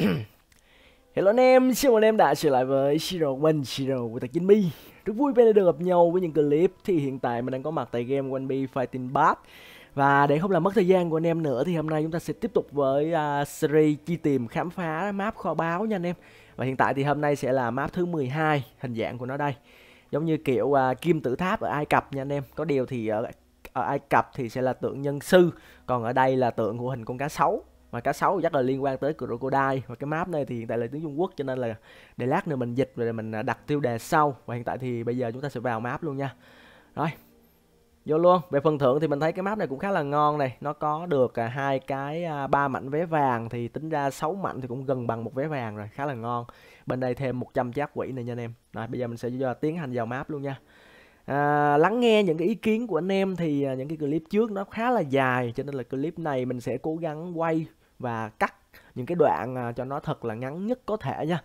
Hello anh em, xin mời anh em đã trở lại với Siro One Siro của Tài Chính Mi Rất vui bên được gặp nhau với những clip Thì hiện tại mình đang có mặt tại game One Be Fighting Bad Và để không làm mất thời gian của anh em nữa Thì hôm nay chúng ta sẽ tiếp tục với uh, series chi tìm khám phá map kho báu nha anh em Và hiện tại thì hôm nay sẽ là map thứ 12 hình dạng của nó đây Giống như kiểu uh, kim tử tháp ở Ai Cập nha anh em Có điều thì ở, ở Ai Cập thì sẽ là tượng nhân sư Còn ở đây là tượng của hình con cá sấu mà cá sấu chắc là liên quan tới crocodile và cái map này thì hiện tại là tiếng Trung Quốc cho nên là để lát nữa mình dịch rồi mình đặt tiêu đề sau và hiện tại thì bây giờ chúng ta sẽ vào map luôn nha rồi vô luôn về phần thưởng thì mình thấy cái map này cũng khá là ngon này nó có được à, hai cái à, ba mảnh vé vàng thì tính ra 6 mảnh thì cũng gần bằng một vé vàng rồi khá là ngon bên đây thêm 100 giác quỷ này nha anh em rồi bây giờ mình sẽ tiến hành vào map luôn nha à, lắng nghe những cái ý kiến của anh em thì à, những cái clip trước nó khá là dài cho nên là clip này mình sẽ cố gắng quay và cắt những cái đoạn à, cho nó thật là ngắn nhất có thể nha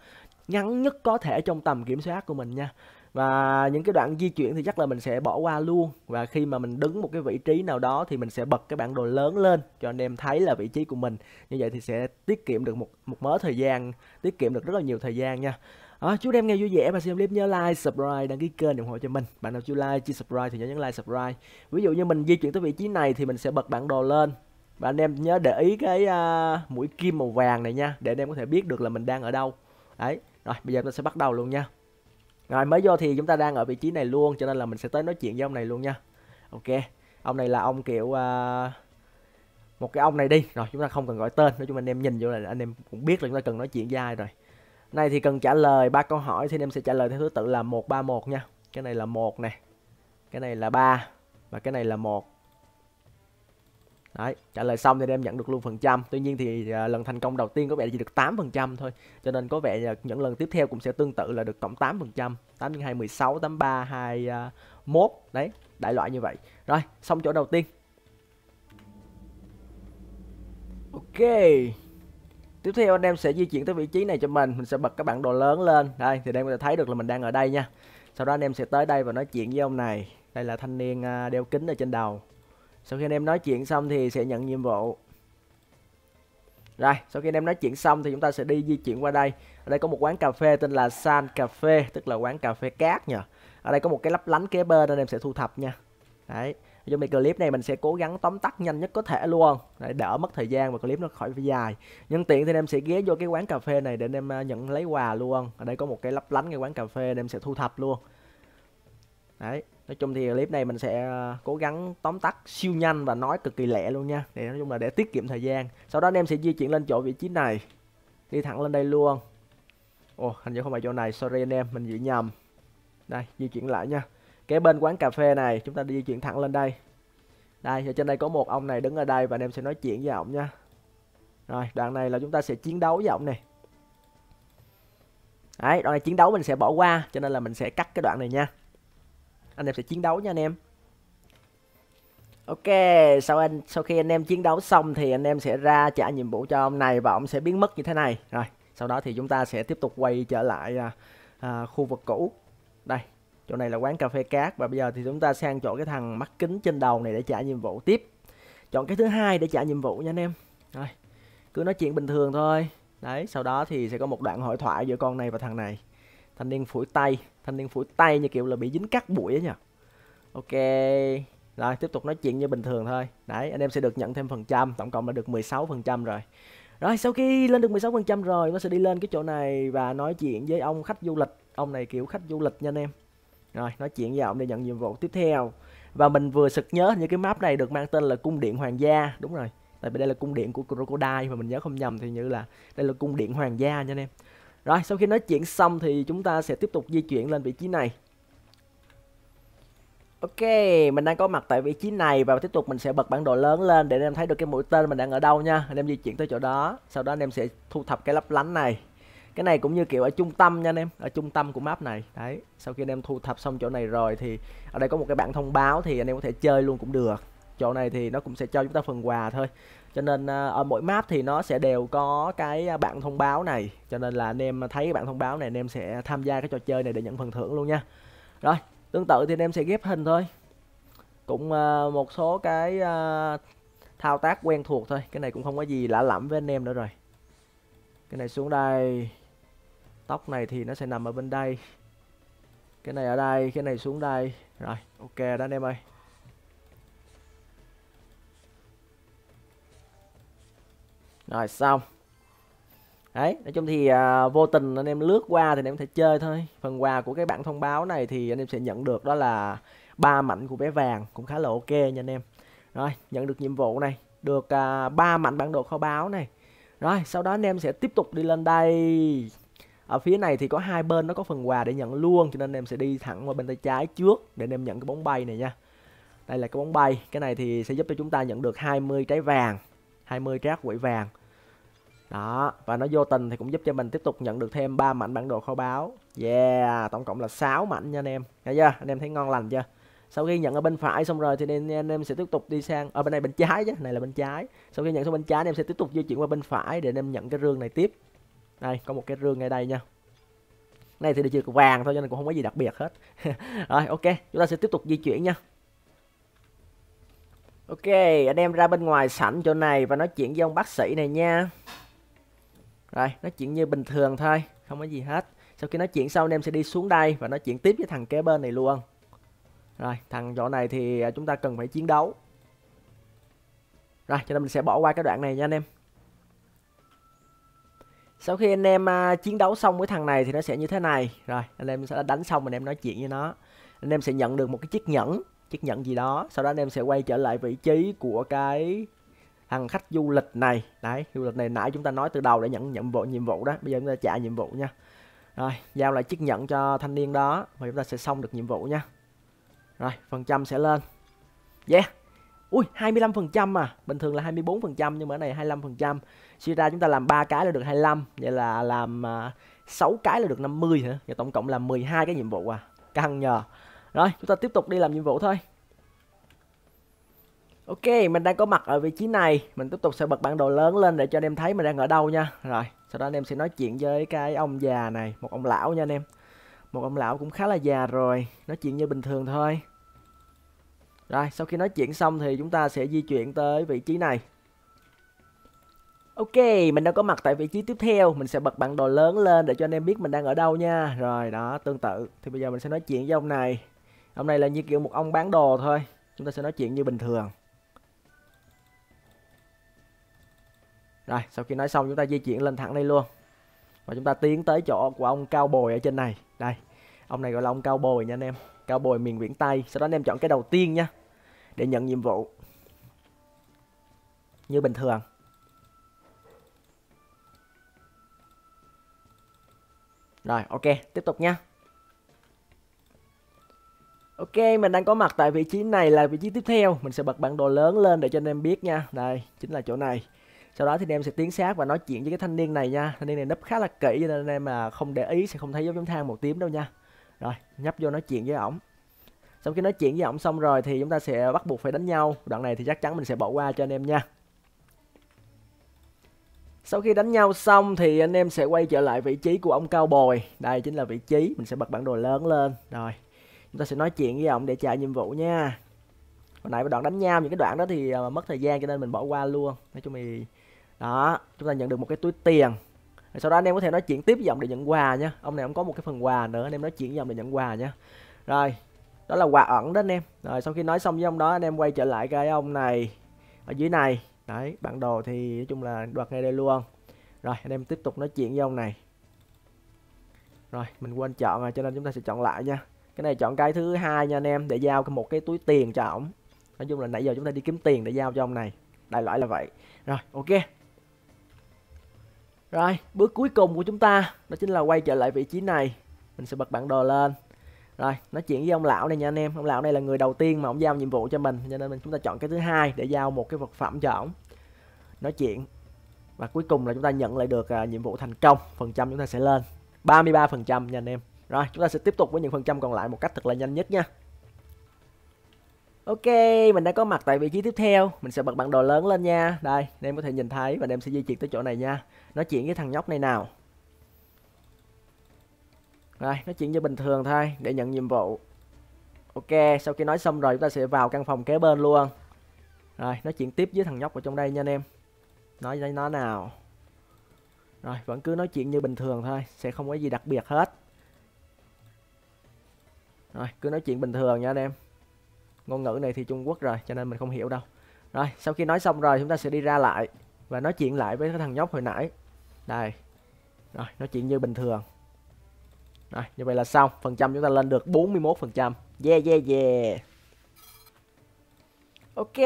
ngắn nhất có thể trong tầm kiểm soát của mình nha và những cái đoạn di chuyển thì chắc là mình sẽ bỏ qua luôn và khi mà mình đứng một cái vị trí nào đó thì mình sẽ bật cái bản đồ lớn lên cho anh em thấy là vị trí của mình như vậy thì sẽ tiết kiệm được một một mớ thời gian tiết kiệm được rất là nhiều thời gian nha À, chúc em nghe vui vẻ và xem clip nhớ like, subscribe, đăng ký kênh ủng hộ cho mình. Bạn nào chưa like, chưa subscribe thì nhớ nhấn like, subscribe. Ví dụ như mình di chuyển tới vị trí này thì mình sẽ bật bản đồ lên và anh em nhớ để ý cái uh, mũi kim màu vàng này nha để anh em có thể biết được là mình đang ở đâu đấy rồi bây giờ chúng ta sẽ bắt đầu luôn nha rồi mới vô thì chúng ta đang ở vị trí này luôn cho nên là mình sẽ tới nói chuyện với ông này luôn nha ok ông này là ông kiểu uh, một cái ông này đi rồi chúng ta không cần gọi tên nói chung anh em nhìn vô là anh em cũng biết là chúng ta cần nói chuyện với ai rồi này thì cần trả lời ba câu hỏi thì anh em sẽ trả lời theo thứ tự là một ba một nha cái này là một này cái này là ba và cái này là một Đấy, trả lời xong thì em nhận được luôn phần trăm. Tuy nhiên thì à, lần thành công đầu tiên có vẻ chỉ được 8% thôi. Cho nên có vẻ là những lần tiếp theo cũng sẽ tương tự là được cộng 8%. 8 x 2 16, 83, 21. Đấy, đại loại như vậy. Rồi, xong chỗ đầu tiên. Ok. Tiếp theo anh em sẽ di chuyển tới vị trí này cho mình. Mình sẽ bật các bản đồ lớn lên. Đây, thì em có thể thấy được là mình đang ở đây nha. Sau đó anh em sẽ tới đây và nói chuyện với ông này. Đây là thanh niên à, đeo kính ở trên đầu sau khi anh em nói chuyện xong thì sẽ nhận nhiệm vụ rồi sau khi anh em nói chuyện xong thì chúng ta sẽ đi di chuyển qua đây ở đây có một quán cà phê tên là san cà phê tức là quán cà phê cát nhờ ở đây có một cái lấp lánh kế bên anh em sẽ thu thập nha đấy trong cái clip này mình sẽ cố gắng tóm tắt nhanh nhất có thể luôn để đỡ mất thời gian và clip nó khỏi phải dài nhân tiện thì anh em sẽ ghé vô cái quán cà phê này để anh em à, nhận lấy quà luôn ở đây có một cái lấp lánh cái quán cà phê anh em sẽ thu thập luôn đấy nói chung thì clip này mình sẽ à, cố gắng tóm tắt siêu nhanh và nói cực kỳ lẹ luôn nha để nói chung là để tiết kiệm thời gian sau đó anh em sẽ di chuyển lên chỗ vị trí này đi thẳng lên đây luôn ồ hình như không phải chỗ này sorry anh em mình dự nhầm đây di chuyển lại nha kế bên quán cà phê này chúng ta đi di chuyển thẳng lên đây đây ở trên đây có một ông này đứng ở đây và anh em sẽ nói chuyện với ông nha rồi đoạn này là chúng ta sẽ chiến đấu với ông này đấy đoạn này chiến đấu mình sẽ bỏ qua cho nên là mình sẽ cắt cái đoạn này nha anh em sẽ chiến đấu nha anh em Ok, sau anh sau khi anh em chiến đấu xong thì anh em sẽ ra trả nhiệm vụ cho ông này và ông sẽ biến mất như thế này. Rồi, sau đó thì chúng ta sẽ tiếp tục quay trở lại à, à, khu vực cũ. Đây, chỗ này là quán cà phê cát và bây giờ thì chúng ta sang chỗ cái thằng mắt kính trên đầu này để trả nhiệm vụ tiếp. Chọn cái thứ hai để trả nhiệm vụ nha anh em. Rồi, cứ nói chuyện bình thường thôi. Đấy, sau đó thì sẽ có một đoạn hội thoại giữa con này và thằng này. Thanh niên phủi tay thanh niên phủi tay như kiểu là bị dính cắt bụi á nhỉ ok rồi tiếp tục nói chuyện như bình thường thôi đấy anh em sẽ được nhận thêm phần trăm tổng cộng là được 16 phần trăm rồi rồi sau khi lên được 16 phần trăm rồi nó sẽ đi lên cái chỗ này và nói chuyện với ông khách du lịch ông này kiểu khách du lịch nha anh em rồi nói chuyện với ông để nhận nhiệm vụ tiếp theo và mình vừa sực nhớ như cái map này được mang tên là cung điện hoàng gia đúng rồi tại vì đây là cung điện của crocodile mà mình nhớ không nhầm thì như là đây là cung điện hoàng gia nha anh em rồi sau khi nói chuyện xong thì chúng ta sẽ tiếp tục di chuyển lên vị trí này Ok, mình đang có mặt tại vị trí này và tiếp tục mình sẽ bật bản đồ lớn lên để anh em thấy được cái mũi tên mình đang ở đâu nha. Anh em di chuyển tới chỗ đó, sau đó anh em sẽ thu thập cái lấp lánh này. Cái này cũng như kiểu ở trung tâm nha anh em, ở trung tâm của map này. Đấy, sau khi anh em thu thập xong chỗ này rồi thì ở đây có một cái bảng thông báo thì anh em có thể chơi luôn cũng được. Chỗ này thì nó cũng sẽ cho chúng ta phần quà thôi cho nên à, ở mỗi map thì nó sẽ đều có cái à, bảng thông báo này cho nên là anh em thấy cái bảng thông báo này anh em sẽ tham gia cái trò chơi này để nhận phần thưởng luôn nha rồi tương tự thì anh em sẽ ghép hình thôi cũng à, một số cái thao tác quen thuộc thôi cái này cũng không có gì lạ lẫm với anh em nữa rồi cái này xuống đây tóc này thì nó sẽ nằm ở bên đây cái này ở đây cái này xuống đây rồi ok đó anh em ơi rồi xong đấy nói chung thì à, vô tình anh em lướt qua thì anh em có thể chơi thôi phần quà của cái bản thông báo này thì anh em sẽ nhận được đó là ba mảnh của bé vàng cũng khá là ok nha anh em rồi nhận được nhiệm vụ này được à, 3 mảnh bản đồ kho báu này rồi sau đó anh em sẽ tiếp tục đi lên đây ở phía này thì có hai bên nó có phần quà để nhận luôn cho nên anh em sẽ đi thẳng qua bên tay trái trước để anh em nhận cái bóng bay này nha đây là cái bóng bay cái này thì sẽ giúp cho chúng ta nhận được 20 trái vàng 20 trác quỷ vàng đó và nó vô tình thì cũng giúp cho mình tiếp tục nhận được thêm ba mảnh bản đồ kho báu yeah tổng cộng là 6 mảnh nha anh em thấy chưa anh em thấy ngon lành chưa sau khi nhận ở bên phải xong rồi thì nên anh em sẽ tiếp tục đi sang ở bên này bên trái chứ này là bên trái sau khi nhận sang bên trái anh em sẽ tiếp tục di chuyển qua bên phải để anh em nhận cái rương này tiếp đây có một cái rương ngay đây nha này thì được chữ vàng thôi cho nên cũng không có gì đặc biệt hết rồi ok chúng ta sẽ tiếp tục di chuyển nha Ok, anh em ra bên ngoài sảnh chỗ này và nói chuyện với ông bác sĩ này nha. Rồi, nói chuyện như bình thường thôi, không có gì hết. Sau khi nói chuyện xong anh em sẽ đi xuống đây và nói chuyện tiếp với thằng kế bên này luôn. Rồi, thằng chỗ này thì à, chúng ta cần phải chiến đấu. Rồi, cho nên mình sẽ bỏ qua cái đoạn này nha anh em. Sau khi anh em à, chiến đấu xong với thằng này thì nó sẽ như thế này. Rồi, anh em sẽ đánh xong anh em nói chuyện với nó. Anh em sẽ nhận được một cái chiếc nhẫn chiếc nhẫn gì đó sau đó anh em sẽ quay trở lại vị trí của cái thằng khách du lịch này đấy du lịch này nãy chúng ta nói từ đầu để nhận nhiệm vụ nhiệm vụ đó bây giờ chúng ta trả nhiệm vụ nha rồi giao lại chiếc nhẫn cho thanh niên đó và chúng ta sẽ xong được nhiệm vụ nha rồi phần trăm sẽ lên yeah Ui 25% phần trăm à Bình thường là 24% phần trăm nhưng mà này 25% phần trăm Suy ra chúng ta làm 3 cái là được 25 Vậy là làm à, uh, 6 cái là được 50 hả Vậy tổng cộng là 12 cái nhiệm vụ à Căng nhờ rồi chúng ta tiếp tục đi làm nhiệm vụ thôi Ok, mình đang có mặt ở vị trí này Mình tiếp tục sẽ bật bản đồ lớn lên để cho anh em thấy mình đang ở đâu nha Rồi, sau đó anh em sẽ nói chuyện với cái ông già này Một ông lão nha anh em Một ông lão cũng khá là già rồi Nói chuyện như bình thường thôi Rồi, sau khi nói chuyện xong thì chúng ta sẽ di chuyển tới vị trí này Ok, mình đang có mặt tại vị trí tiếp theo Mình sẽ bật bản đồ lớn lên để cho anh em biết mình đang ở đâu nha Rồi, đó, tương tự Thì bây giờ mình sẽ nói chuyện với ông này Hôm nay là như kiểu một ông bán đồ thôi chúng ta sẽ nói chuyện như bình thường rồi sau khi nói xong chúng ta di chuyển lên thẳng đây luôn và chúng ta tiến tới chỗ của ông cao bồi ở trên này đây ông này gọi là ông cao bồi nha anh em cao bồi miền viễn tây sau đó anh em chọn cái đầu tiên nha để nhận nhiệm vụ như bình thường rồi ok tiếp tục nha Ok, mình đang có mặt tại vị trí này là vị trí tiếp theo. Mình sẽ bật bản đồ lớn lên để cho anh em biết nha. Đây, chính là chỗ này. Sau đó thì anh em sẽ tiến sát và nói chuyện với cái thanh niên này nha. Thanh niên này nấp khá là kỹ cho nên anh em mà không để ý sẽ không thấy dấu chấm than một tím đâu nha. Rồi, nhấp vô nói chuyện với ổng. Sau khi nói chuyện với ổng xong rồi thì chúng ta sẽ bắt buộc phải đánh nhau. Đoạn này thì chắc chắn mình sẽ bỏ qua cho anh em nha. Sau khi đánh nhau xong thì anh em sẽ quay trở lại vị trí của ông cao bồi. Đây chính là vị trí, mình sẽ bật bản đồ lớn lên. Rồi, chúng ta sẽ nói chuyện với ông để chờ nhiệm vụ nha hồi nãy đoạn đánh nhau những cái đoạn đó thì ờ, mất thời gian cho nên mình bỏ qua luôn nói chung thì đó chúng ta nhận được một cái túi tiền sau đó anh em có thể nói chuyện tiếp với ông để nhận quà nhé ông này không có một cái phần quà nữa anh em nói chuyện với ông để nhận quà nhé rồi đó là quà ẩn đó anh em rồi sau khi nói xong với ông đó anh em quay trở lại cái ông này ở dưới này đấy bản đồ thì nói chung là đoạt ngay đây luôn rồi anh em tiếp tục nói chuyện với ông này rồi mình quên chọn rồi cho nên chúng ta sẽ chọn lại nha cái này chọn cái thứ hai nha anh em để giao một cái túi tiền cho ổng nói chung là nãy giờ chúng ta đi kiếm tiền để giao cho ông này đại loại là vậy rồi ok rồi bước cuối cùng của chúng ta đó chính là quay trở lại vị trí này mình sẽ bật bản đồ lên rồi nói chuyện với ông lão này nha anh em ông lão này là người đầu tiên mà ông giao nhiệm vụ cho mình cho nên mình chúng ta chọn cái thứ hai để giao một cái vật phẩm cho ổng nói chuyện và cuối cùng là chúng ta nhận lại được uh, nhiệm vụ thành công phần trăm chúng ta sẽ lên 33 phần trăm nha anh em rồi chúng ta sẽ tiếp tục với những phần trăm còn lại một cách thật là nhanh nhất nha Ok, mình đã có mặt tại vị trí tiếp theo Mình sẽ bật bản đồ lớn lên nha Đây, em có thể nhìn thấy và em sẽ di chuyển tới chỗ này nha Nói chuyện với thằng nhóc này nào Rồi, nói chuyện như bình thường thôi Để nhận nhiệm vụ Ok, sau khi nói xong rồi chúng ta sẽ vào căn phòng kế bên luôn Rồi, nói chuyện tiếp với thằng nhóc ở trong đây nha anh em Nói đây nó nào Rồi, vẫn cứ nói chuyện như bình thường thôi Sẽ không có gì đặc biệt hết rồi cứ nói chuyện bình thường nha anh em ngôn ngữ này thì trung quốc rồi cho nên mình không hiểu đâu rồi sau khi nói xong rồi chúng ta sẽ đi ra lại và nói chuyện lại với cái thằng nhóc hồi nãy đây rồi nói chuyện như bình thường rồi như vậy là xong phần trăm chúng ta lên được 41 yeah yeah yeah Ok,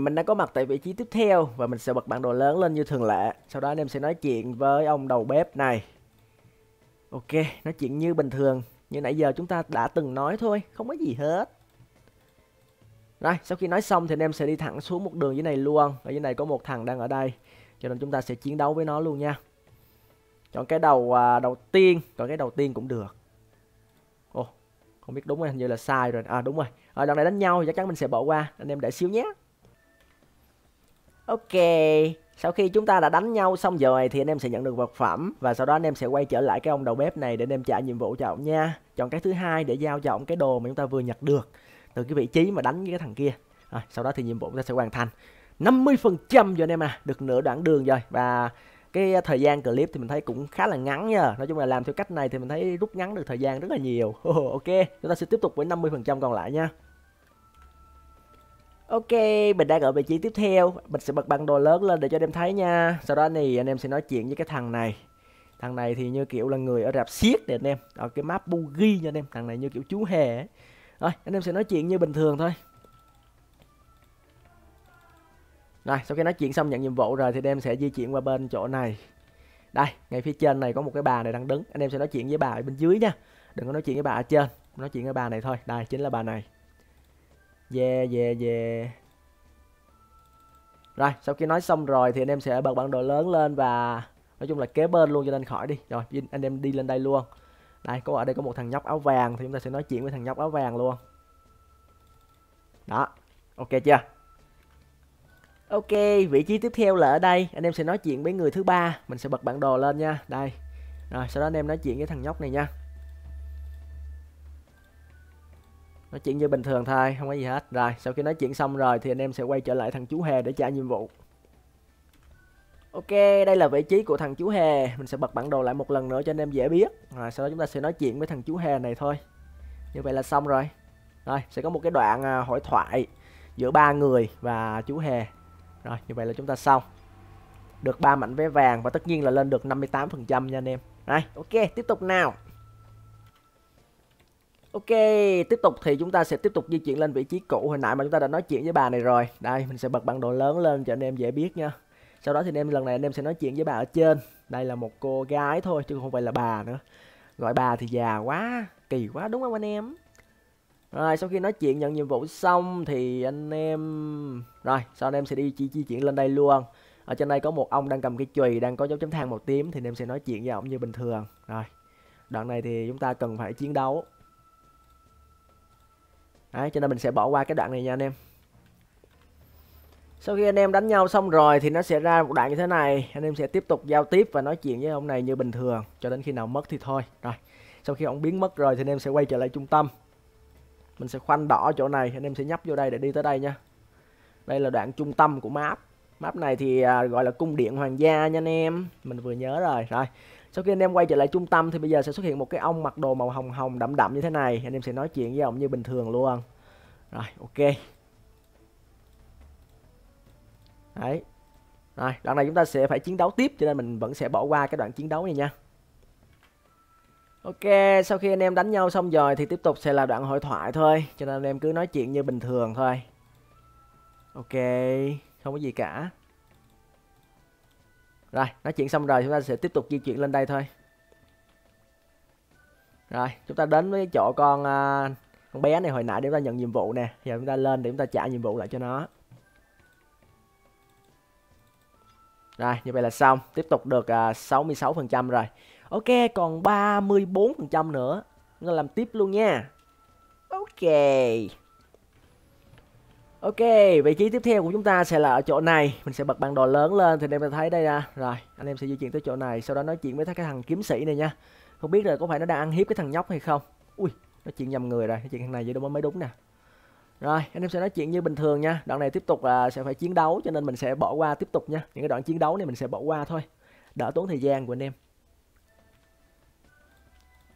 mình đang có mặt tại vị trí tiếp theo và mình sẽ bật bản đồ lớn lên như thường lệ. Sau đó anh em sẽ nói chuyện với ông đầu bếp này. Ok, nói chuyện như bình thường. Như nãy giờ chúng ta đã từng nói thôi, không có gì hết. Rồi, sau khi nói xong thì anh em sẽ đi thẳng xuống một đường dưới này luôn. Ở dưới này có một thằng đang ở đây. Cho nên chúng ta sẽ chiến đấu với nó luôn nha. Chọn cái đầu à, đầu tiên, còn cái đầu tiên cũng được. Ồ, không biết đúng rồi, hình như là sai rồi. À đúng rồi. Ở à, đoạn này đánh nhau thì chắc chắn mình sẽ bỏ qua. Anh em để xíu nhé. Ok, sau khi chúng ta đã đánh nhau xong rồi thì anh em sẽ nhận được vật phẩm và sau đó anh em sẽ quay trở lại cái ông đầu bếp này để anh em trả nhiệm vụ cho ông nha. Chọn cái thứ hai để giao cho ông cái đồ mà chúng ta vừa nhặt được từ cái vị trí mà đánh với cái thằng kia. À, sau đó thì nhiệm vụ chúng ta sẽ hoàn thành. 50% rồi anh em à, được nửa đoạn đường rồi và cái thời gian clip thì mình thấy cũng khá là ngắn nha nói chung là làm theo cách này thì mình thấy rút ngắn được thời gian rất là nhiều ok chúng ta sẽ tiếp tục với 50% còn lại nha Ok, mình đang ở vị trí tiếp theo Mình sẽ bật băng đồ lớn lên để cho anh em thấy nha Sau đó thì anh em sẽ nói chuyện với cái thằng này Thằng này thì như kiểu là người ở rạp xiết nè anh em Ở cái map buggy nha anh em Thằng này như kiểu chú hề ấy. Rồi, anh em sẽ nói chuyện như bình thường thôi Rồi, sau khi nói chuyện xong nhận nhiệm vụ rồi Thì anh em sẽ di chuyển qua bên chỗ này Đây, ngay phía trên này có một cái bà này đang đứng Anh em sẽ nói chuyện với bà ở bên dưới nha Đừng có nói chuyện với bà ở trên Nói chuyện với bà này thôi Đây, chính là bà này Yeah yeah yeah Rồi sau khi nói xong rồi thì anh em sẽ bật bản đồ lớn lên và Nói chung là kế bên luôn cho nên khỏi đi Rồi anh em đi lên đây luôn Đây có ở đây có một thằng nhóc áo vàng thì chúng ta sẽ nói chuyện với thằng nhóc áo vàng luôn Đó ok chưa Ok, vị trí tiếp theo là ở đây, anh em sẽ nói chuyện với người thứ ba, mình sẽ bật bản đồ lên nha. Đây. Rồi, sau đó anh em nói chuyện với thằng nhóc này nha. nói chuyện như bình thường thôi không có gì hết rồi sau khi nói chuyện xong rồi thì anh em sẽ quay trở lại thằng chú hề để trả nhiệm vụ ok đây là vị trí của thằng chú hề mình sẽ bật bản đồ lại một lần nữa cho anh em dễ biết rồi sau đó chúng ta sẽ nói chuyện với thằng chú hề này thôi như vậy là xong rồi rồi sẽ có một cái đoạn à, hội thoại giữa ba người và chú hề rồi như vậy là chúng ta xong được ba mảnh vé vàng và tất nhiên là lên được 58% nha anh em rồi ok tiếp tục nào Ok, tiếp tục thì chúng ta sẽ tiếp tục di chuyển lên vị trí cũ hồi nãy mà chúng ta đã nói chuyện với bà này rồi. Đây, mình sẽ bật bản đồ lớn lên cho anh em dễ biết nha. Sau đó thì anh em lần này anh em sẽ nói chuyện với bà ở trên. Đây là một cô gái thôi chứ không phải là bà nữa. Gọi bà thì già quá, kỳ quá đúng không anh em? Rồi, sau khi nói chuyện nhận nhiệm vụ xong thì anh em... Rồi, sau anh em sẽ đi di chuyển lên đây luôn. Ở trên đây có một ông đang cầm cái chùy, đang có dấu chấm than màu tím thì anh em sẽ nói chuyện với ông như bình thường. Rồi, đoạn này thì chúng ta cần phải chiến đấu đấy cho nên mình sẽ bỏ qua cái đoạn này nha anh em sau khi anh em đánh nhau xong rồi thì nó sẽ ra một đoạn như thế này anh em sẽ tiếp tục giao tiếp và nói chuyện với ông này như bình thường cho đến khi nào mất thì thôi rồi sau khi ông biến mất rồi thì anh em sẽ quay trở lại trung tâm mình sẽ khoanh đỏ chỗ này anh em sẽ nhấp vô đây để đi tới đây nha đây là đoạn trung tâm của map map này thì à, gọi là cung điện hoàng gia nha anh em mình vừa nhớ rồi rồi sau khi anh em quay trở lại trung tâm thì bây giờ sẽ xuất hiện một cái ông mặc đồ màu hồng hồng đậm đậm như thế này anh em sẽ nói chuyện với ông như bình thường luôn rồi ok đấy rồi đoạn này chúng ta sẽ phải chiến đấu tiếp cho nên mình vẫn sẽ bỏ qua cái đoạn chiến đấu này nha Ok, sau khi anh em đánh nhau xong rồi thì tiếp tục sẽ là đoạn hội thoại thôi Cho nên anh em cứ nói chuyện như bình thường thôi Ok, không có gì cả rồi, nói chuyện xong rồi chúng ta sẽ tiếp tục di chuyển lên đây thôi. Rồi, chúng ta đến với chỗ con uh, con bé này hồi nãy để chúng ta nhận nhiệm vụ nè. Giờ chúng ta lên để chúng ta trả nhiệm vụ lại cho nó. Rồi, như vậy là xong. Tiếp tục được à, uh, 66% rồi. Ok, còn 34% nữa. Chúng ta làm tiếp luôn nha. Ok. Ok, vị trí tiếp theo của chúng ta sẽ là ở chỗ này Mình sẽ bật bản đồ lớn lên thì anh em ta thấy đây nha. Rồi, anh em sẽ di chuyển tới chỗ này Sau đó nói chuyện với cái thằng kiếm sĩ này nha Không biết là có phải nó đang ăn hiếp cái thằng nhóc hay không Ui, nói chuyện nhầm người rồi Nói chuyện thằng này vậy đâu mới đúng nè rồi, anh em sẽ nói chuyện như bình thường nha. Đoạn này tiếp tục là sẽ phải chiến đấu cho nên mình sẽ bỏ qua tiếp tục nha. Những cái đoạn chiến đấu này mình sẽ bỏ qua thôi. Đỡ tốn thời gian của anh em.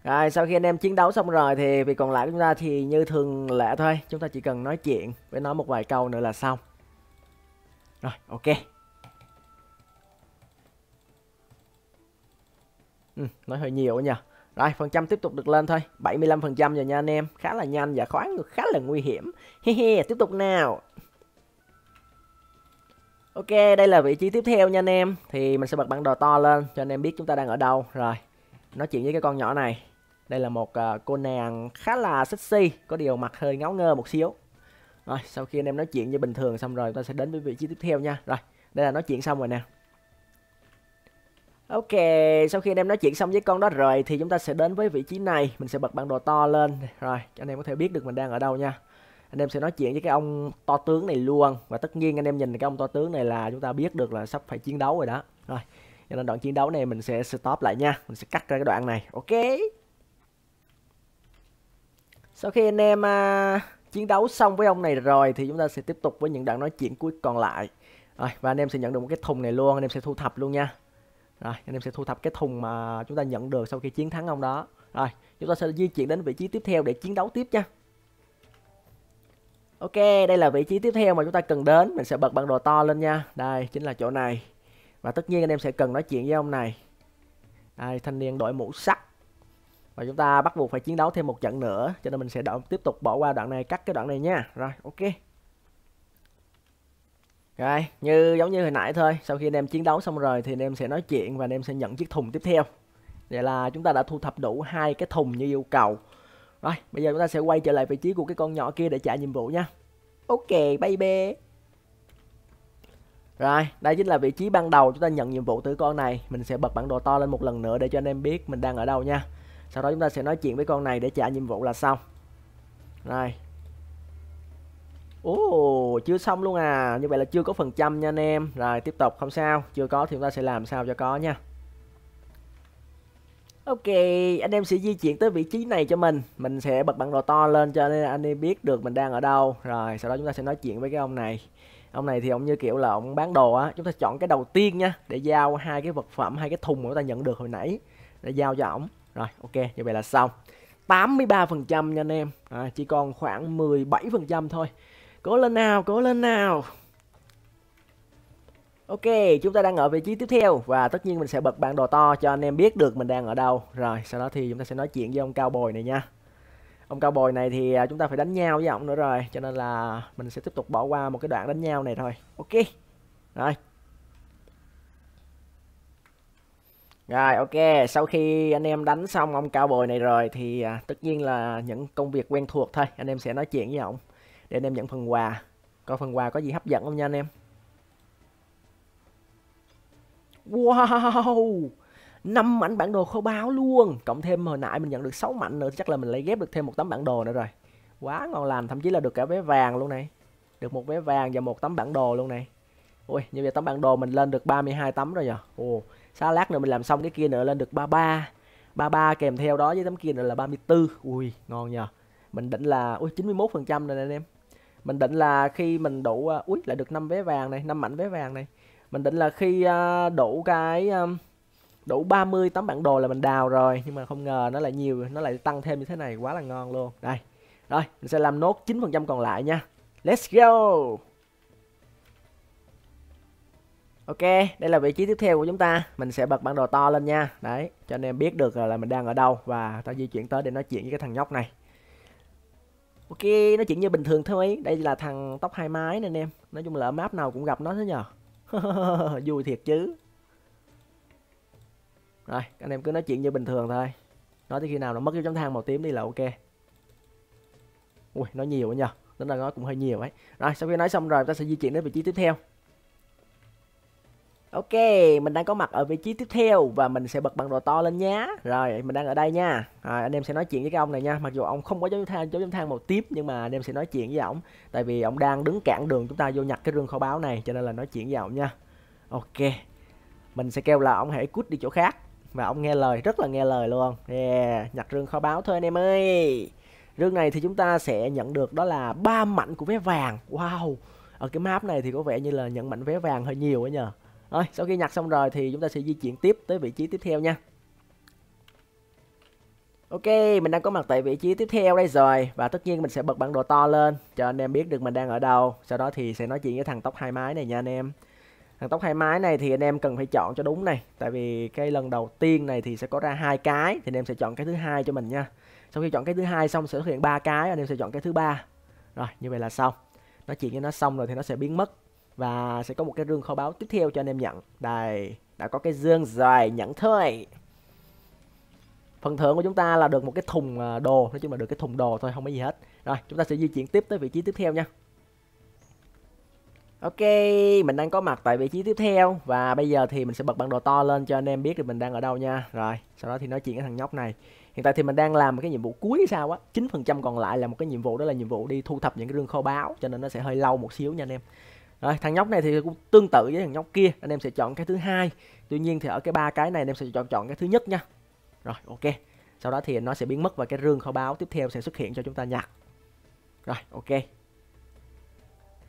Rồi sau khi anh em chiến đấu xong rồi thì việc còn lại chúng ta thì như thường lệ thôi Chúng ta chỉ cần nói chuyện với nói một vài câu nữa là xong Rồi ok ừ, Nói hơi nhiều quá Rồi phần trăm tiếp tục được lên thôi 75% rồi nha anh em Khá là nhanh và khoáng khá là nguy hiểm Hehe tiếp tục nào Ok, đây là vị trí tiếp theo nha anh em. Thì mình sẽ bật bản đồ to lên cho anh em biết chúng ta đang ở đâu. Rồi, nói chuyện với cái con nhỏ này. Đây là một ờ, cô nàng khá là sexy, có điều mặt hơi ngáo ngơ một xíu. Rồi, sau khi anh em nói chuyện như bình thường xong rồi, ta sẽ đến với vị trí tiếp theo nha. Rồi, đây là nói chuyện xong rồi nè. Ok, sau khi anh em nói chuyện xong với con đó rồi thì chúng ta sẽ đến với vị trí này. Mình sẽ bật bản đồ to lên rồi cho anh em có thể biết được mình đang ở đâu nha. Anh em sẽ nói chuyện với cái ông to tướng này luôn. Và tất nhiên anh em nhìn cái ông to tướng này là chúng ta biết được là sắp phải chiến đấu rồi đó. Rồi, cho nên đoạn chiến đấu này mình sẽ stop lại nha. Mình sẽ cắt ra cái đoạn này. Ok sau khi anh em uh, chiến đấu xong với ông này rồi thì chúng ta sẽ tiếp tục với những đoạn nói chuyện cuối còn lại rồi và anh em sẽ nhận được một cái thùng này luôn anh em sẽ thu thập luôn nha rồi anh em sẽ thu thập cái thùng mà chúng ta nhận được sau khi chiến thắng ông đó rồi chúng ta sẽ di chuyển đến vị trí tiếp theo để chiến đấu tiếp nha ok đây là vị trí tiếp theo mà chúng ta cần đến mình sẽ bật bản đồ to lên nha đây chính là chỗ này và tất nhiên anh em sẽ cần nói chuyện với ông này đây thanh niên đội mũ sắt và chúng ta bắt buộc phải chiến đấu thêm một trận nữa cho nên mình sẽ đổ, tiếp tục bỏ qua đoạn này cắt cái đoạn này nha rồi ok rồi như giống như hồi nãy thôi sau khi anh em chiến đấu xong rồi thì anh em sẽ nói chuyện và anh em sẽ nhận chiếc thùng tiếp theo vậy là chúng ta đã thu thập đủ hai cái thùng như yêu cầu rồi bây giờ chúng ta sẽ quay trở lại vị trí của cái con nhỏ kia để trả nhiệm vụ nha ok baby rồi, đây chính là vị trí ban đầu chúng ta nhận nhiệm vụ từ con này. Mình sẽ bật bản đồ to lên một lần nữa để cho anh em biết mình đang ở đâu nha sau đó chúng ta sẽ nói chuyện với con này để trả nhiệm vụ là xong rồi Ồ, chưa xong luôn à Như vậy là chưa có phần trăm nha anh em Rồi tiếp tục không sao Chưa có thì chúng ta sẽ làm sao cho có nha Ok, anh em sẽ di chuyển tới vị trí này cho mình Mình sẽ bật bản đồ to lên cho nên anh em biết được mình đang ở đâu Rồi, sau đó chúng ta sẽ nói chuyện với cái ông này Ông này thì ông như kiểu là ông bán đồ á Chúng ta chọn cái đầu tiên nha Để giao hai cái vật phẩm, hai cái thùng mà chúng ta nhận được hồi nãy Để giao cho ổng rồi ok như vậy là xong 83% nha anh em à, Chỉ còn khoảng 17% thôi Cố lên nào cố lên nào Ok, chúng ta đang ở vị trí tiếp theo và tất nhiên mình sẽ bật bản đồ to cho anh em biết được mình đang ở đâu. Rồi, sau đó thì chúng ta sẽ nói chuyện với ông cao bồi này nha. Ông cao bồi này thì à, chúng ta phải đánh nhau với ông nữa rồi, cho nên là mình sẽ tiếp tục bỏ qua một cái đoạn đánh nhau này thôi. Ok. Rồi, Rồi ok, sau khi anh em đánh xong ông cao bồi này rồi thì à, tất nhiên là những công việc quen thuộc thôi, anh em sẽ nói chuyện với ông để anh em nhận phần quà. Coi phần quà có gì hấp dẫn không nha anh em. Wow, 5 mảnh bản đồ kho báo luôn, cộng thêm hồi nãy mình nhận được 6 mảnh nữa chắc là mình lấy ghép được thêm một tấm bản đồ nữa rồi. Quá ngon lành, thậm chí là được cả vé vàng luôn này. Được một vé vàng và một tấm bản đồ luôn này. Ui, như vậy tấm bản đồ mình lên được 32 tấm rồi nhờ. Ồ. Oh Xá lát nữa mình làm xong cái kia nữa lên được 33 33 kèm theo đó với tấm kia nữa là 34 Ui ngon nhờ Mình định là Ui 91% rồi nè anh em Mình định là khi mình đủ à, Ui lại được 5 vé vàng này 5 mảnh vé vàng này Mình định là khi à, đủ cái à, Đủ 30 tấm bản đồ là mình đào rồi Nhưng mà không ngờ nó lại nhiều Nó lại tăng thêm như thế này quá là ngon luôn Đây Rồi mình sẽ làm nốt 9% còn lại nha Let's go Ok, đây là vị trí tiếp theo của chúng ta. Mình sẽ bật bản đồ to lên nha. Đấy, cho anh em biết được là mình đang ở đâu và ta di chuyển tới để nói chuyện với cái thằng nhóc này. Ok, nói chuyện như bình thường thôi. Đây là thằng tóc hai mái nè anh em. Nói chung là ở map nào cũng gặp nó thế nhờ. Vui thiệt chứ. Rồi, anh em cứ nói chuyện như bình thường thôi. Nói tới khi nào nó mất cái chấm thang màu tím đi là ok. Ui, nói nhiều quá nhờ. Tính là nói cũng hơi nhiều ấy. Rồi, sau khi nói xong rồi ta sẽ di chuyển đến vị trí tiếp theo. Ok, mình đang có mặt ở vị trí tiếp theo và mình sẽ bật bằng đồ to lên nhá. Rồi, mình đang ở đây nha. Rồi, anh em sẽ nói chuyện với cái ông này nha. Mặc dù ông không có dấu thang, dấu thang màu tím nhưng mà anh em sẽ nói chuyện với ông. Tại vì ông đang đứng cản đường chúng ta vô nhặt cái rương kho báu này cho nên là nói chuyện với ông nha. Ok. Mình sẽ kêu là ông hãy cút đi chỗ khác và ông nghe lời, rất là nghe lời luôn. Yeah, nhặt rương kho báu thôi anh em ơi. Rương này thì chúng ta sẽ nhận được đó là ba mảnh của vé vàng. Wow. Ở cái map này thì có vẻ như là nhận mảnh vé vàng hơi nhiều ấy nhờ rồi sau khi nhặt xong rồi thì chúng ta sẽ di chuyển tiếp tới vị trí tiếp theo nha Ok, mình đang có mặt tại vị trí tiếp theo đây rồi Và tất nhiên mình sẽ bật bản đồ to lên Cho anh em biết được mình đang ở đâu Sau đó thì sẽ nói chuyện với thằng tóc hai mái này nha anh em Thằng tóc hai mái này thì anh em cần phải chọn cho đúng này Tại vì cái lần đầu tiên này thì sẽ có ra hai cái Thì anh em sẽ chọn cái thứ hai cho mình nha Sau khi chọn cái thứ hai xong sẽ xuất hiện ba cái Anh em sẽ chọn cái thứ ba Rồi, như vậy là xong Nói chuyện với nó xong rồi thì nó sẽ biến mất và sẽ có một cái rương kho báu tiếp theo cho anh em nhận đây đã có cái dương rồi nhận thôi phần thưởng của chúng ta là được một cái thùng à, đồ nói chung là được cái thùng đồ thôi không có gì hết rồi chúng ta sẽ di chuyển tiếp tới vị trí tiếp theo nha ok mình đang có mặt tại vị trí tiếp theo và bây giờ thì mình sẽ bật bản đồ to lên cho anh em biết thì mình đang ở đâu nha rồi sau đó thì nói chuyện với thằng nhóc này hiện tại thì mình đang làm một cái nhiệm vụ cuối sao á chín phần trăm còn lại là một cái nhiệm vụ đó là nhiệm vụ đi thu thập những cái rương kho báo cho nên nó sẽ hơi lâu một xíu nha anh em rồi thằng nhóc này thì cũng tương tự với thằng nhóc kia anh em sẽ chọn cái thứ hai tuy nhiên thì ở cái ba cái này anh em sẽ chọn chọn cái thứ nhất nha rồi ok sau đó thì nó sẽ biến mất và cái rương kho báo tiếp theo sẽ xuất hiện cho chúng ta nhặt rồi ok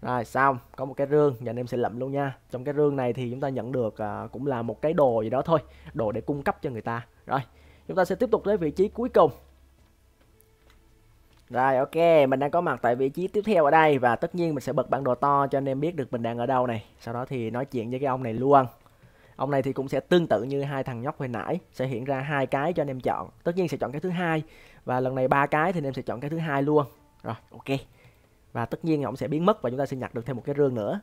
rồi xong có một cái rương và anh em sẽ lậm luôn nha trong cái rương này thì chúng ta nhận được à, cũng là một cái đồ gì đó thôi đồ để cung cấp cho người ta rồi chúng ta sẽ tiếp tục tới vị trí cuối cùng rồi ok, mình đang có mặt tại vị trí tiếp theo ở đây và tất nhiên mình sẽ bật bản đồ to cho anh em biết được mình đang ở đâu này. Sau đó thì nói chuyện với cái ông này luôn. Ông này thì cũng sẽ tương tự như hai thằng nhóc hồi nãy, sẽ hiện ra hai cái cho anh em chọn. Tất nhiên sẽ chọn cái thứ hai và lần này ba cái thì anh em sẽ chọn cái thứ hai luôn. Rồi ok. Và tất nhiên ông sẽ biến mất và chúng ta sẽ nhặt được thêm một cái rương nữa.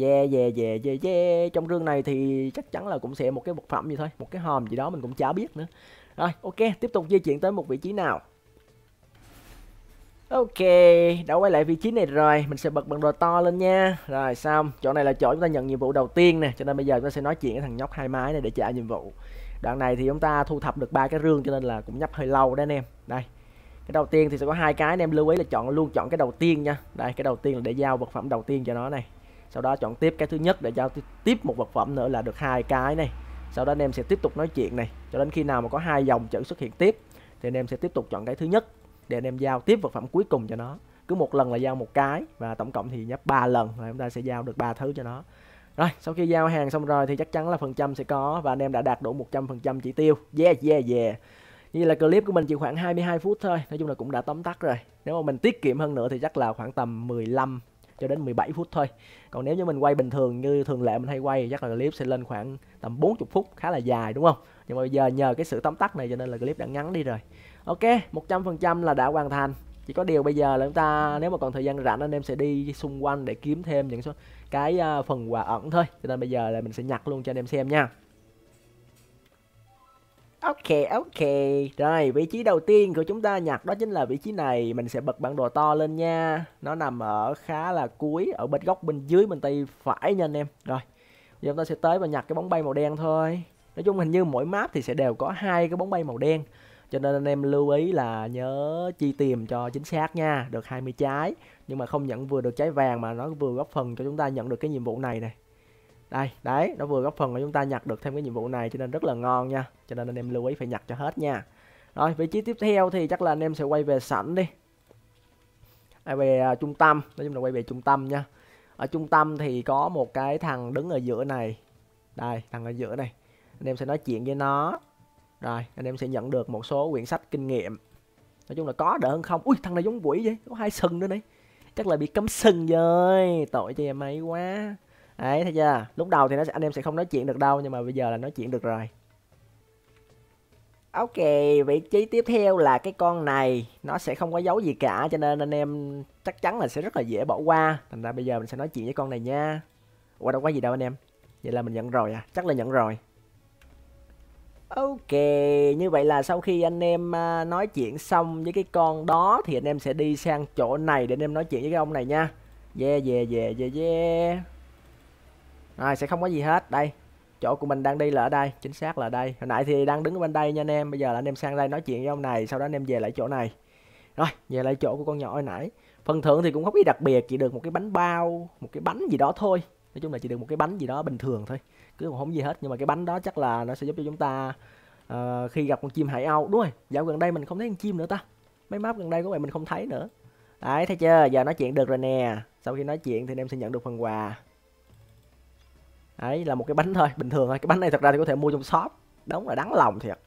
Yeah yeah yeah yeah yeah. Trong rương này thì chắc chắn là cũng sẽ một cái vật phẩm gì thôi, một cái hòm gì đó mình cũng chả biết nữa. Rồi ok, tiếp tục di chuyển tới một vị trí nào. Ok, đã quay lại vị trí này rồi, mình sẽ bật bằng đồ to lên nha. Rồi xong, chỗ này là chỗ chúng ta nhận nhiệm vụ đầu tiên nè, cho nên bây giờ chúng ta sẽ nói chuyện với thằng nhóc hai máy này để trả nhiệm vụ. Đoạn này thì chúng ta thu thập được ba cái rương cho nên là cũng nhấp hơi lâu đấy anh em. Đây. Cái đầu tiên thì sẽ có hai cái anh em lưu ý là chọn luôn chọn cái đầu tiên nha. Đây, cái đầu tiên là để giao vật phẩm đầu tiên cho nó này. Sau đó chọn tiếp cái thứ nhất để giao tiếp một vật phẩm nữa là được hai cái này. Sau đó anh em sẽ tiếp tục nói chuyện này cho đến khi nào mà có hai dòng chữ xuất hiện tiếp thì anh em sẽ tiếp tục chọn cái thứ nhất để anh em giao tiếp vật phẩm cuối cùng cho nó cứ một lần là giao một cái và tổng cộng thì nhấp ba lần là chúng ta sẽ giao được ba thứ cho nó rồi sau khi giao hàng xong rồi thì chắc chắn là phần trăm sẽ có và anh em đã đạt đủ 100% chỉ tiêu yeah yeah yeah như là clip của mình chỉ khoảng 22 phút thôi nói chung là cũng đã tóm tắt rồi nếu mà mình tiết kiệm hơn nữa thì chắc là khoảng tầm 15 cho đến 17 phút thôi còn nếu như mình quay bình thường như thường lệ mình hay quay chắc là clip sẽ lên khoảng tầm 40 phút khá là dài đúng không nhưng mà bây giờ nhờ cái sự tóm tắt này cho nên là clip đã ngắn đi rồi ok 100% là đã hoàn thành chỉ có điều bây giờ là chúng ta nếu mà còn thời gian rảnh anh em sẽ đi xung quanh để kiếm thêm những số cái à, phần quà ẩn thôi cho nên bây giờ là mình sẽ nhặt luôn cho anh em xem nha Ok, ok. Rồi, vị trí đầu tiên của chúng ta nhặt đó chính là vị trí này. Mình sẽ bật bản đồ to lên nha. Nó nằm ở khá là cuối, ở bên góc bên dưới bên tay phải nha anh em. Rồi, giờ chúng ta sẽ tới và nhặt cái bóng bay màu đen thôi. Nói chung hình như mỗi map thì sẽ đều có hai cái bóng bay màu đen cho nên anh em lưu ý là nhớ chi tìm cho chính xác nha được 20 trái nhưng mà không nhận vừa được trái vàng mà nó vừa góp phần cho chúng ta nhận được cái nhiệm vụ này này đây đấy nó vừa góp phần cho chúng ta nhặt được thêm cái nhiệm vụ này cho nên rất là ngon nha cho nên anh em lưu ý phải nhặt cho hết nha rồi vị trí tiếp theo thì chắc là anh em sẽ quay về sảnh đi à, về uh, trung tâm nói chung là quay về trung tâm nha ở trung tâm thì có một cái thằng đứng ở giữa này đây thằng ở giữa này anh em sẽ nói chuyện với nó rồi anh em sẽ nhận được một số quyển sách kinh nghiệm nói chung là có đỡ hơn không ui thằng này giống quỷ vậy có hai sừng nữa này chắc là bị cấm sừng rồi tội cho em ấy quá đấy thấy chưa lúc đầu thì nó sẽ, anh em sẽ không nói chuyện được đâu nhưng mà bây giờ là nói chuyện được rồi ok vị trí tiếp theo là cái con này nó sẽ không có dấu gì cả cho nên anh em chắc chắn là sẽ rất là dễ bỏ qua thành ra bây giờ mình sẽ nói chuyện với con này nha qua đâu có gì đâu anh em vậy là mình nhận rồi à chắc là nhận rồi Ok, như vậy là sau khi anh em à, nói chuyện xong với cái con đó thì anh em sẽ đi sang chỗ này để anh em nói chuyện với cái ông này nha. Yeah, yeah, yeah, yeah, yeah. Rồi, sẽ không có gì hết. Đây, chỗ của mình đang đi là ở đây, chính xác là ở đây. Hồi nãy thì đang đứng ở bên đây nha anh em. Bây giờ là anh em sang đây nói chuyện với ông này, sau đó anh em về lại chỗ này. Rồi, về lại chỗ của con nhỏ hồi nãy. Phần thưởng thì cũng không có gì đặc biệt, chỉ được một cái bánh bao, một cái bánh gì đó thôi. Nói chung là chỉ được một cái bánh gì đó bình thường thôi cứ không gì hết nhưng mà cái bánh đó chắc là nó sẽ giúp cho chúng ta uh, khi gặp con chim hải âu đúng rồi dạo gần đây mình không thấy con chim nữa ta mấy map gần đây của bạn mình không thấy nữa đấy thấy chưa giờ nói chuyện được rồi nè sau khi nói chuyện thì anh em sẽ nhận được phần quà đấy là một cái bánh thôi bình thường thôi cái bánh này thật ra thì có thể mua trong shop đúng là đáng lòng thiệt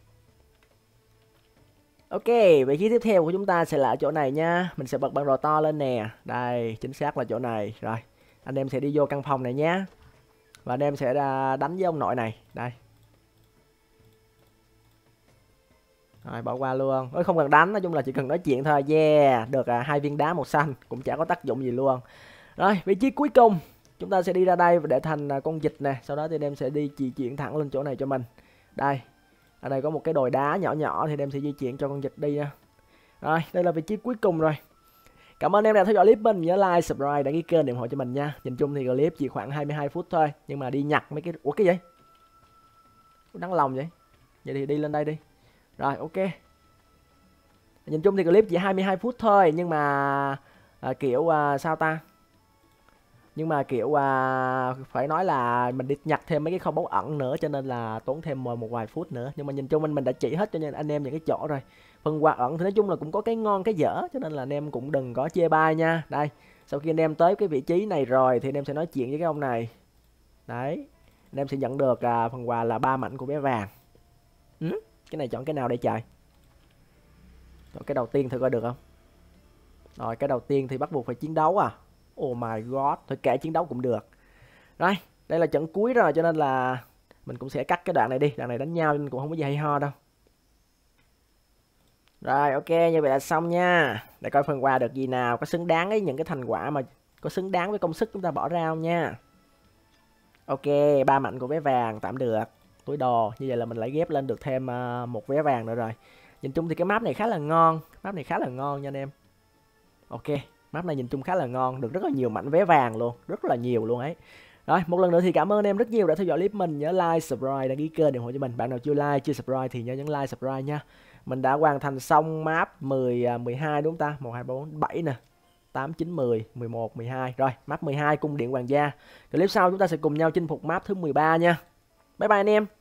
Ok, vị trí tiếp theo của chúng ta sẽ là ở chỗ này nha. Mình sẽ bật bản đồ to lên nè. Đây, chính xác là chỗ này. Rồi, anh em sẽ đi vô căn phòng này nhé và anh em sẽ đánh với ông nội này đây rồi bỏ qua luôn ơi không cần đánh nói chung là chỉ cần nói chuyện thôi yeah được à, hai viên đá một xanh cũng chả có tác dụng gì luôn rồi vị trí cuối cùng chúng ta sẽ đi ra đây để thành à, con dịch nè sau đó thì anh em sẽ đi di chuyển thẳng lên chỗ này cho mình đây ở đây có một cái đồi đá nhỏ nhỏ thì anh em sẽ di chuyển cho con dịch đi nha rồi đây là vị trí cuối cùng rồi Cảm ơn em đã theo dõi clip mình, nhớ like, subscribe, đăng ký kênh để ủng hộ cho mình nha. Nhìn chung thì clip chỉ khoảng 22 phút thôi, nhưng mà đi nhặt mấy cái Ủa cái gì? Đắng lòng vậy. Vậy thì đi lên đây đi. Rồi ok. Nhìn chung thì clip chỉ 22 phút thôi nhưng mà à, kiểu à, sao ta? Nhưng mà kiểu à, phải nói là mình đi nhặt thêm mấy cái kho báu ẩn nữa cho nên là tốn thêm một vài phút nữa. Nhưng mà nhìn chung mình mình đã chỉ hết cho anh em những cái chỗ rồi phần quà ẩn thì nói chung là cũng có cái ngon cái dở cho nên là anh em cũng đừng có chê bai nha đây sau khi anh em tới cái vị trí này rồi thì anh em sẽ nói chuyện với cái ông này đấy anh em sẽ nhận được à, phần quà là ba mảnh của bé vàng ừ? cái này chọn cái nào đây trời rồi cái đầu tiên thử coi được không rồi cái đầu tiên thì bắt buộc phải chiến đấu à oh my god thôi kệ chiến đấu cũng được rồi đây là trận cuối rồi cho nên là mình cũng sẽ cắt cái đoạn này đi đoạn này đánh nhau nên cũng không có gì hay ho đâu rồi ok như vậy là xong nha Để coi phần quà được gì nào Có xứng đáng với những cái thành quả mà Có xứng đáng với công sức chúng ta bỏ ra không nha Ok ba mạnh của vé vàng tạm được Túi đồ Như vậy là mình lại ghép lên được thêm uh, một vé vàng nữa rồi Nhìn chung thì cái map này khá là ngon Map này khá là ngon nha anh em Ok map này nhìn chung khá là ngon Được rất là nhiều mảnh vé vàng luôn Rất là nhiều luôn ấy rồi, một lần nữa thì cảm ơn em rất nhiều đã theo dõi clip mình. Nhớ like, subscribe, đăng ký kênh để ủng hộ cho mình. Bạn nào chưa like, chưa subscribe thì nhớ nhấn like, subscribe nha mình đã hoàn thành xong map 10 12 à, đúng không ta 1 2 3 4 7 nè 8 9 10 11 12 rồi map 12 cung điện hoàng gia clip sau chúng ta sẽ cùng nhau chinh phục map thứ 13 nha bye bye anh em